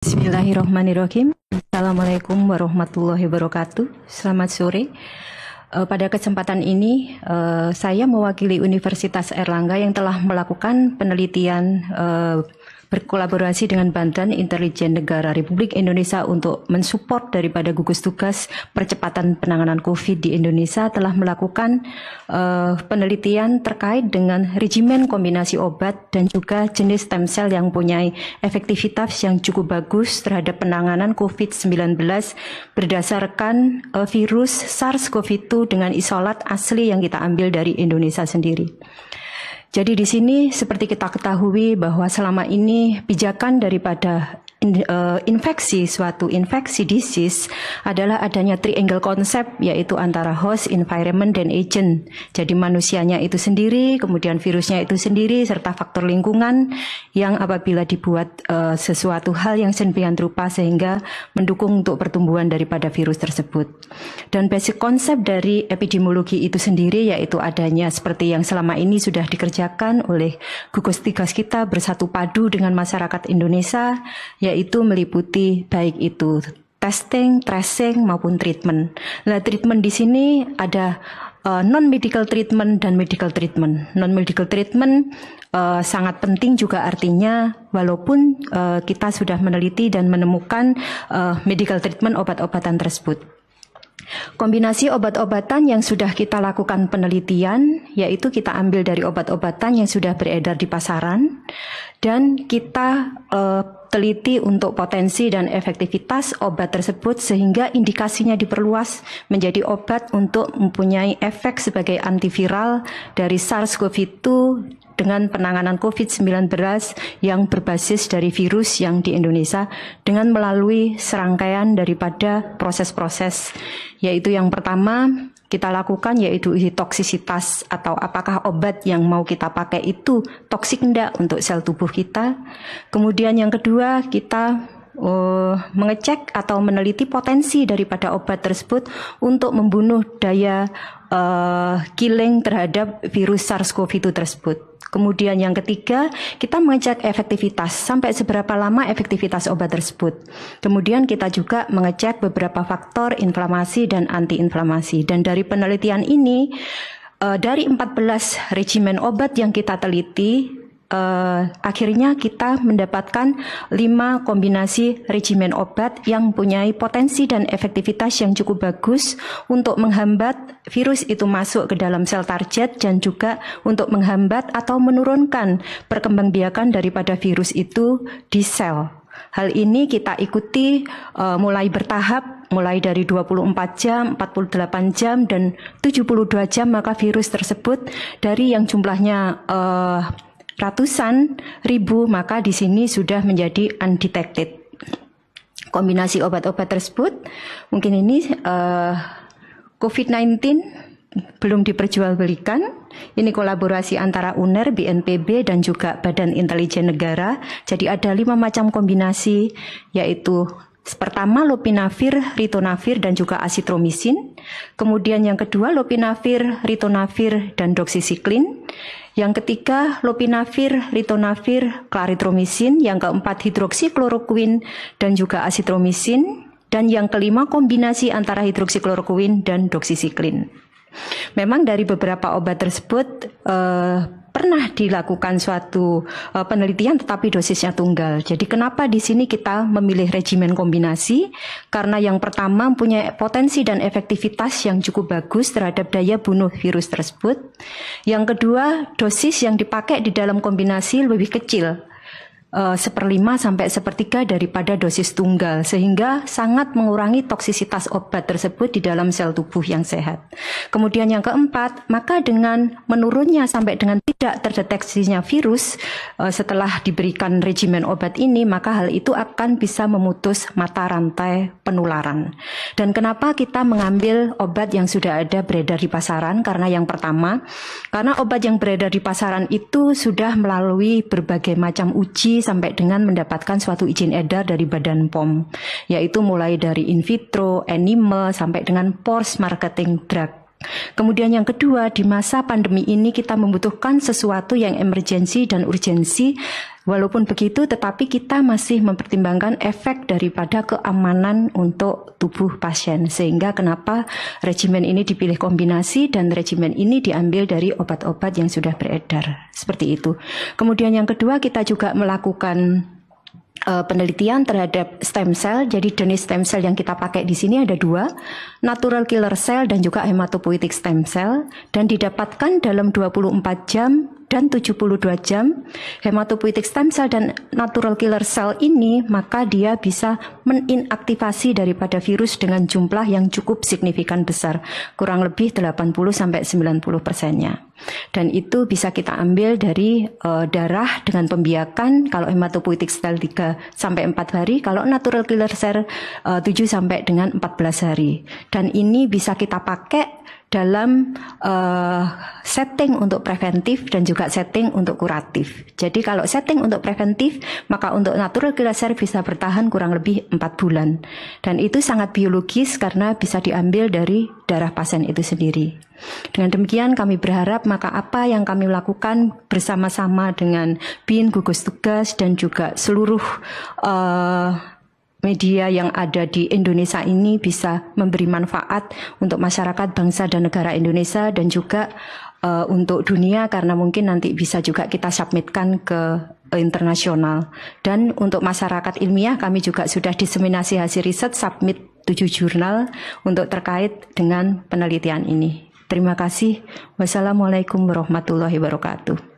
Bismillahirrahmanirrahim. Assalamualaikum warahmatullahi wabarakatuh. Selamat sore. Eh, pada kesempatan ini, eh, saya mewakili Universitas Erlangga yang telah melakukan penelitian eh, berkolaborasi dengan Banten Intelijen Negara Republik Indonesia untuk mensupport daripada gugus tugas percepatan penanganan COVID di Indonesia telah melakukan uh, penelitian terkait dengan regimen kombinasi obat dan juga jenis stem cell yang punya efektivitas yang cukup bagus terhadap penanganan COVID-19 berdasarkan uh, virus SARS-CoV-2 dengan isolat asli yang kita ambil dari Indonesia sendiri. Jadi di sini seperti kita ketahui bahwa selama ini pijakan daripada Eh, infeksi suatu infeksi disease adalah adanya triangle konsep yaitu antara host, environment dan agent. Jadi manusianya itu sendiri, kemudian virusnya itu sendiri serta faktor lingkungan yang apabila dibuat uh, sesuatu hal yang sedemikian rupa sehingga mendukung untuk pertumbuhan daripada virus tersebut. Dan basic konsep dari epidemiologi itu sendiri yaitu adanya seperti yang selama ini sudah dikerjakan oleh gugus tugas kita bersatu padu dengan masyarakat Indonesia ya yaitu meliputi baik itu testing, tracing maupun treatment. Nah, treatment di sini ada uh, eh, non medical treatment dan medical treatment. Non medical treatment uh, sangat penting juga artinya walaupun uh, kita sudah meneliti dan menemukan uh, medical treatment obat-obatan tersebut. Kombinasi obat-obatan yang sudah kita lakukan penelitian, yaitu kita ambil dari obat-obatan yang sudah beredar di pasaran, dan kita uh, teliti untuk potensi dan efektivitas obat tersebut sehingga indikasinya diperluas menjadi obat untuk mempunyai efek sebagai antiviral dari SARS-CoV-2 dengan penanganan COVID-19 yang berbasis dari virus yang di Indonesia dengan melalui serangkaian daripada proses-proses yaitu yang pertama kita lakukan yaitu toksisitas atau apakah obat yang mau kita pakai itu toksik enggak untuk sel tubuh kita. Kemudian yang kedua, kita uh, mengecek atau meneliti potensi daripada obat tersebut untuk membunuh daya uh, killing terhadap virus SARS-CoV-2 tersebut. Kemudian yang ketiga, kita mengecek efektivitas sampai seberapa lama efektivitas obat tersebut. Kemudian kita juga mengecek beberapa faktor inflamasi dan antiinflamasi. Dan dari penelitian ini eh, dari 14 regimen obat yang kita teliti uh, akhirnya kita mendapatkan lima kombinasi regimen obat yang mempunyai potensi dan efektivitas yang cukup bagus untuk menghambat virus itu masuk ke dalam sel target dan juga untuk menghambat atau menurunkan perkembangbiakan daripada virus itu di sel. Hal ini kita ikuti uh, mulai bertahap mulai dari 24 jam, 48 jam dan 72 jam maka virus tersebut dari yang jumlahnya uh, ratusan ribu, maka di sini sudah menjadi undetected. Kombinasi obat-obat tersebut mungkin ini uh, eh, COVID-19 belum diperjualbelikan. Ini kolaborasi antara UNER, BNPB, dan juga Badan Intelijen Negara. Jadi ada lima macam kombinasi, yaitu Pertama lopinavir, ritonavir dan juga asitromisin. Kemudian yang kedua lopinavir, ritonavir dan doxisiklin. Yang ketiga lopinavir, ritonavir, klaritromisin. Yang keempat hidroksikloroquine dan juga asitromisin. Dan yang kelima kombinasi antara hidroksikloroquine dan doxisiklin. Memang dari beberapa obat tersebut eh, pernah dilakukan suatu uh, penelitian tetapi dosisnya tunggal. Jadi kenapa di sini kita memilih regimen kombinasi? Karena yang pertama punya potensi dan efektivitas yang cukup bagus terhadap daya bunuh virus tersebut. Yang kedua, dosis yang dipakai di dalam kombinasi lebih kecil Eh, seperlima sampai sepertiga daripada dosis tunggal sehingga sangat mengurangi toksisitas obat tersebut di dalam sel tubuh yang sehat. Kemudian yang keempat, maka dengan menurunnya sampai dengan tidak terdeteksinya virus eh, setelah diberikan regimen obat ini, maka hal itu akan bisa memutus mata rantai penularan. Dan kenapa kita mengambil obat yang sudah ada beredar di pasaran? Karena yang pertama, karena obat yang beredar di pasaran itu sudah melalui berbagai macam uji sampai dengan mendapatkan suatu izin edar dari Badan POM, yaitu mulai dari in vitro, animal, sampai dengan post marketing drug Kemudian yang kedua, di masa pandemi ini kita membutuhkan sesuatu yang emergensi dan urgensi. Walaupun begitu, tetapi kita masih mempertimbangkan efek daripada keamanan untuk tubuh pasien. Sehingga kenapa regimen ini dipilih kombinasi dan regimen ini diambil dari obat-obat yang sudah beredar. Seperti itu. Kemudian yang kedua, kita juga melakukan uh, penelitian terhadap stem cell. Jadi jenis stem cell yang kita pakai di sini ada dua, natural killer cell dan juga hematopoietic stem cell. Dan didapatkan dalam 24 jam dan 72 jam hematopoietic stem cell dan natural killer cell ini maka dia bisa meninaktivasi daripada virus dengan jumlah yang cukup signifikan besar kurang lebih 80 sampai 90 persennya dan itu bisa kita ambil dari uh, darah dengan pembiakan kalau hematopoietic sel 3 sampai 4 hari kalau natural killer cell eh, uh, 7 sampai dengan 14 hari dan ini bisa kita pakai dalam uh, setting untuk preventif dan juga juga setting untuk kuratif. Jadi kalau setting untuk preventif, maka untuk natural killer cell bisa bertahan kurang lebih 4 bulan. Dan itu sangat biologis karena bisa diambil dari darah pasien itu sendiri. Dengan demikian kami berharap maka apa yang kami lakukan bersama-sama dengan BIN, gugus tugas, dan juga seluruh uh, media yang ada di Indonesia ini bisa memberi manfaat untuk masyarakat bangsa dan negara Indonesia dan juga uh, untuk dunia karena mungkin nanti bisa juga kita submitkan ke internasional. Dan untuk masyarakat ilmiah kami juga sudah diseminasi hasil riset submit 7 jurnal untuk terkait dengan penelitian ini. Terima kasih. Wassalamualaikum warahmatullahi wabarakatuh.